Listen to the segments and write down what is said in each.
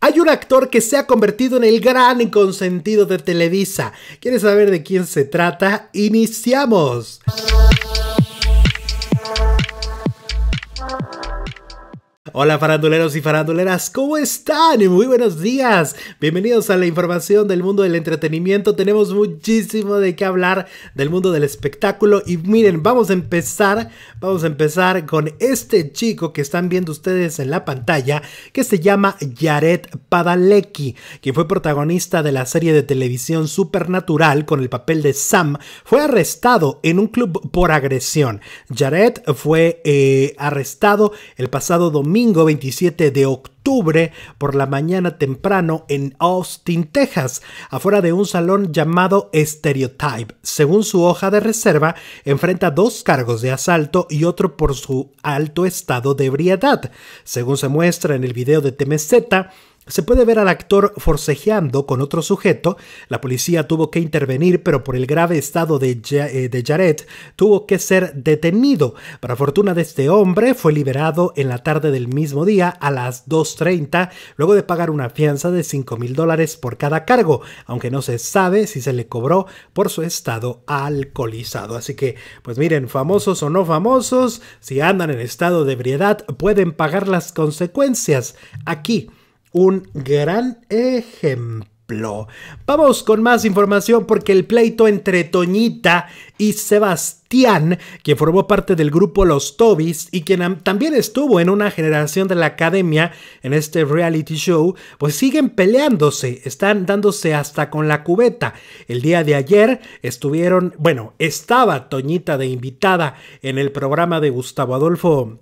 Hay un actor que se ha convertido en el gran consentido de Televisa. ¿Quieres saber de quién se trata? ¡Iniciamos! Hola faranduleros y faranduleras, ¿cómo están? Muy buenos días. Bienvenidos a la información del mundo del entretenimiento. Tenemos muchísimo de qué hablar del mundo del espectáculo y miren, vamos a empezar, vamos a empezar con este chico que están viendo ustedes en la pantalla que se llama Jared Padalecki, Que fue protagonista de la serie de televisión Supernatural con el papel de Sam, fue arrestado en un club por agresión. Jared fue eh, arrestado el pasado domingo domingo 27 de octubre por la mañana temprano en Austin, Texas, afuera de un salón llamado Stereotype. Según su hoja de reserva, enfrenta dos cargos de asalto y otro por su alto estado de ebriedad. Según se muestra en el video de TMZ, se puede ver al actor forcejeando con otro sujeto. La policía tuvo que intervenir, pero por el grave estado de, eh, de Jared tuvo que ser detenido. Para fortuna de este hombre, fue liberado en la tarde del mismo día a las 2.30, luego de pagar una fianza de 5 mil dólares por cada cargo, aunque no se sabe si se le cobró por su estado alcoholizado. Así que, pues miren, famosos o no famosos, si andan en estado de ebriedad, pueden pagar las consecuencias. Aquí un gran ejemplo. Vamos con más información porque el pleito entre Toñita y Sebastián, que formó parte del grupo Los Tobis y quien también estuvo en una generación de la academia en este reality show, pues siguen peleándose, están dándose hasta con la cubeta. El día de ayer estuvieron, bueno, estaba Toñita de invitada en el programa de Gustavo Adolfo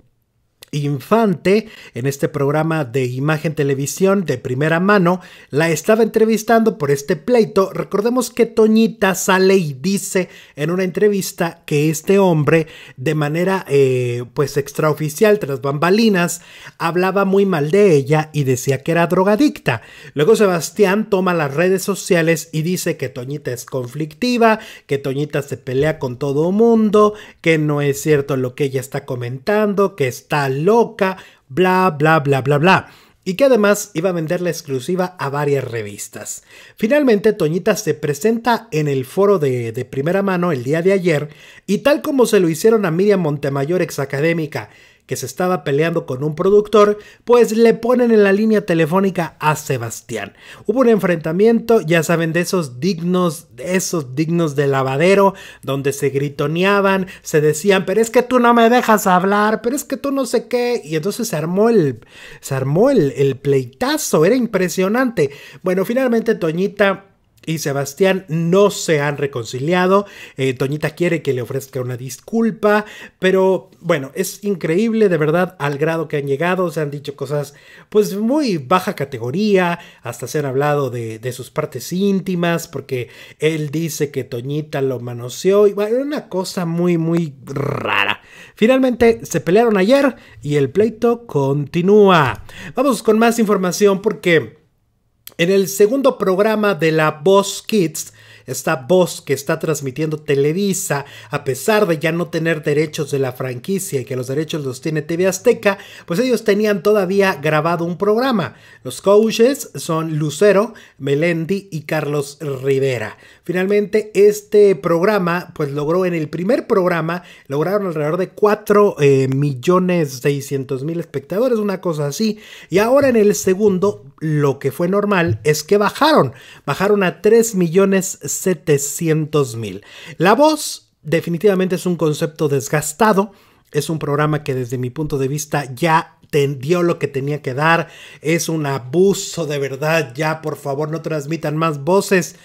Infante en este programa de imagen televisión de primera mano. La estaba entrevistando por este pleito. Recordemos que Toñita sale y dice en una entrevista que este hombre de manera eh, pues extraoficial tras bambalinas hablaba muy mal de ella y decía que era drogadicta. Luego Sebastián toma las redes sociales y dice que Toñita es conflictiva, que Toñita se pelea con todo mundo, que no es cierto lo que ella está comentando, que está loca, bla, bla, bla, bla, bla. Y que además iba a vender la exclusiva a varias revistas. Finalmente, Toñita se presenta en el foro de, de primera mano el día de ayer, y tal como se lo hicieron a Miriam Montemayor, ex académica, que se estaba peleando con un productor, pues le ponen en la línea telefónica a Sebastián. Hubo un enfrentamiento, ya saben, de esos dignos, de esos dignos de lavadero, donde se gritoneaban, se decían, pero es que tú no me dejas hablar, pero es que tú no sé qué. Y entonces se armó el, se armó el, el pleitazo, era impresionante. Bueno, finalmente Toñita y Sebastián no se han reconciliado. Eh, Toñita quiere que le ofrezca una disculpa, pero bueno, es increíble de verdad al grado que han llegado. Se han dicho cosas pues muy baja categoría, hasta se han hablado de, sus partes íntimas, porque él dice que Toñita lo manoseó y bueno, una cosa muy, muy rara. Finalmente se pelearon ayer y el pleito continúa. Vamos con más información porque... En el segundo programa de La Voz Kids esta voz que está transmitiendo Televisa, a pesar de ya no tener derechos de la franquicia y que los derechos los tiene TV Azteca, pues ellos tenían todavía grabado un programa. Los coaches son Lucero, Melendi y Carlos Rivera. Finalmente, este programa, pues logró en el primer programa, lograron alrededor de 4 eh, millones 600 mil espectadores, una cosa así. Y ahora en el segundo, lo que fue normal es que bajaron, bajaron a 3 millones mil La voz definitivamente es un concepto desgastado. Es un programa que desde mi punto de vista ya tendió lo que tenía que dar. Es un abuso de verdad. Ya, por favor, no transmitan más voces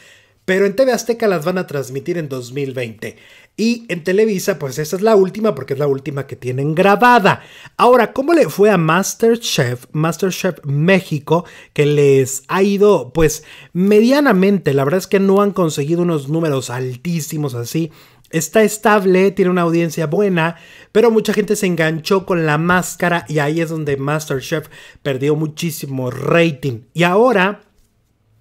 pero en TV Azteca las van a transmitir en 2020. Y en Televisa, pues esa es la última, porque es la última que tienen grabada. Ahora, ¿cómo le fue a Masterchef, Masterchef México, que les ha ido, pues, medianamente? La verdad es que no han conseguido unos números altísimos así. Está estable, tiene una audiencia buena, pero mucha gente se enganchó con la máscara y ahí es donde Masterchef perdió muchísimo rating. Y ahora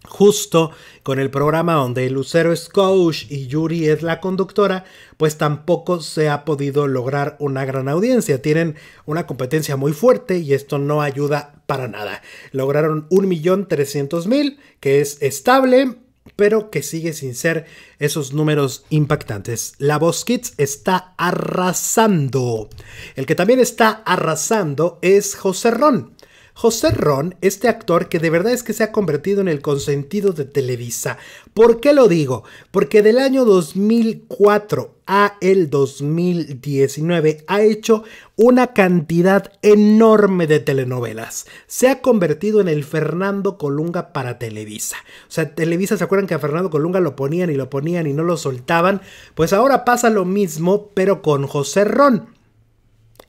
Justo con el programa donde Lucero es coach y Yuri es la conductora, pues tampoco se ha podido lograr una gran audiencia. Tienen una competencia muy fuerte y esto no ayuda para nada. Lograron 1.300.000, que es estable, pero que sigue sin ser esos números impactantes. La Voz Kids está arrasando. El que también está arrasando es José Ron. José Ron, este actor que de verdad es que se ha convertido en el consentido de Televisa. ¿Por qué lo digo? Porque del año 2004 a el 2019 ha hecho una cantidad enorme de telenovelas. Se ha convertido en el Fernando Colunga para Televisa. O sea, Televisa, ¿se acuerdan que a Fernando Colunga lo ponían y lo ponían y no lo soltaban? Pues ahora pasa lo mismo, pero con José Ron.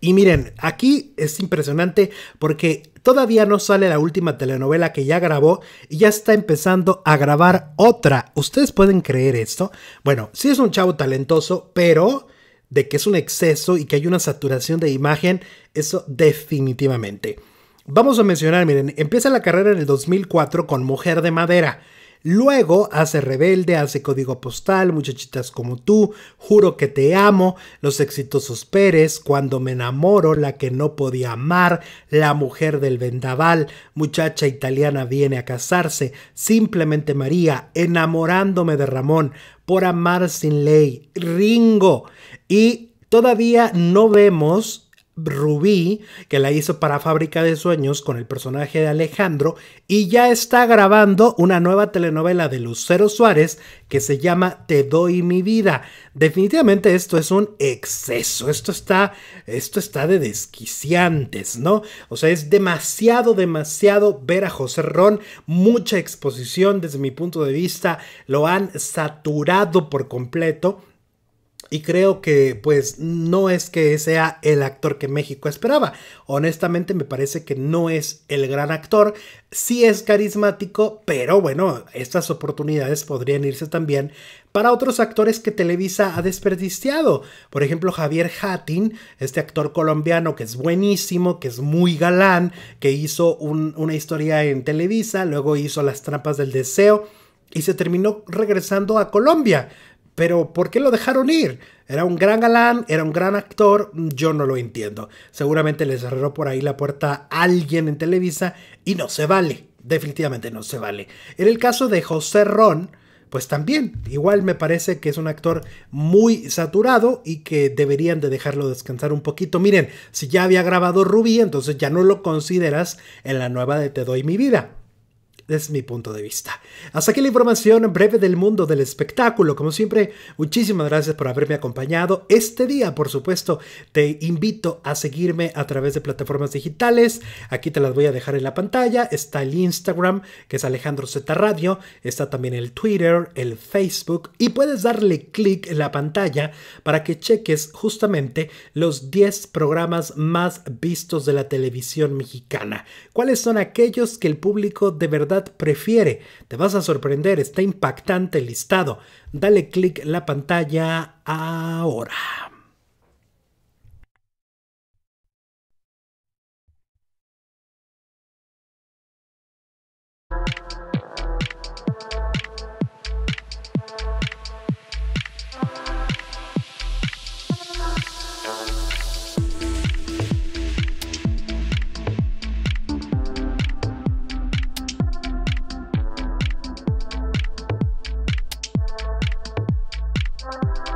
Y miren, aquí es impresionante porque todavía no sale la última telenovela que ya grabó y ya está empezando a grabar otra. ¿Ustedes pueden creer esto? Bueno, sí es un chavo talentoso, pero de que es un exceso y que hay una saturación de imagen, eso definitivamente. Vamos a mencionar, miren, empieza la carrera en el 2004 con Mujer de Madera. Luego hace Rebelde, hace Código Postal, Muchachitas como tú, Juro que te amo, Los exitosos Pérez, Cuando me enamoro, La que no podía amar, La mujer del vendaval, Muchacha italiana viene a casarse, Simplemente María, Enamorándome de Ramón, Por amar sin ley, Ringo. Y todavía no vemos Rubí, que la hizo para Fábrica de Sueños con el personaje de Alejandro, y ya está grabando una nueva telenovela de Lucero Suárez que se llama Te doy mi vida. Definitivamente esto es un exceso, esto está, esto está de desquiciantes, ¿no? O sea, es demasiado, demasiado ver a José Ron, mucha exposición desde mi punto de vista, lo han saturado por completo y creo que pues no es que sea el actor que México esperaba. Honestamente me parece que no es el gran actor, sí es carismático, pero bueno, estas oportunidades podrían irse también para otros actores que Televisa ha desperdiciado. Por ejemplo, Javier Hattin, este actor colombiano que es buenísimo, que es muy galán, que hizo una historia en Televisa, luego hizo Las trampas del deseo y se terminó regresando a Colombia. Pero ¿por qué lo dejaron ir? Era un gran galán, era un gran actor, yo no lo entiendo. Seguramente le cerró por ahí la puerta a alguien en Televisa y no se vale, definitivamente no se vale. En el caso de José Ron, pues también, igual me parece que es un actor muy saturado y que deberían de dejarlo descansar un poquito. Miren, si ya había grabado Rubí, entonces ya no lo consideras en la nueva de Te Doy Mi Vida es mi punto de vista. Hasta aquí la información breve del mundo del espectáculo. Como siempre, muchísimas gracias por haberme acompañado. Este día, por supuesto, te invito a seguirme a través de plataformas digitales. Aquí te las voy a dejar en la pantalla. Está el Instagram, que es Alejandro Z Radio. Está también el Twitter, el Facebook. Y puedes darle clic en la pantalla para que cheques justamente los 10 programas más vistos de la televisión mexicana. ¿Cuáles son aquellos que el público de verdad prefiere. Te vas a sorprender, está impactante el listado. Dale clic la pantalla ahora. thank you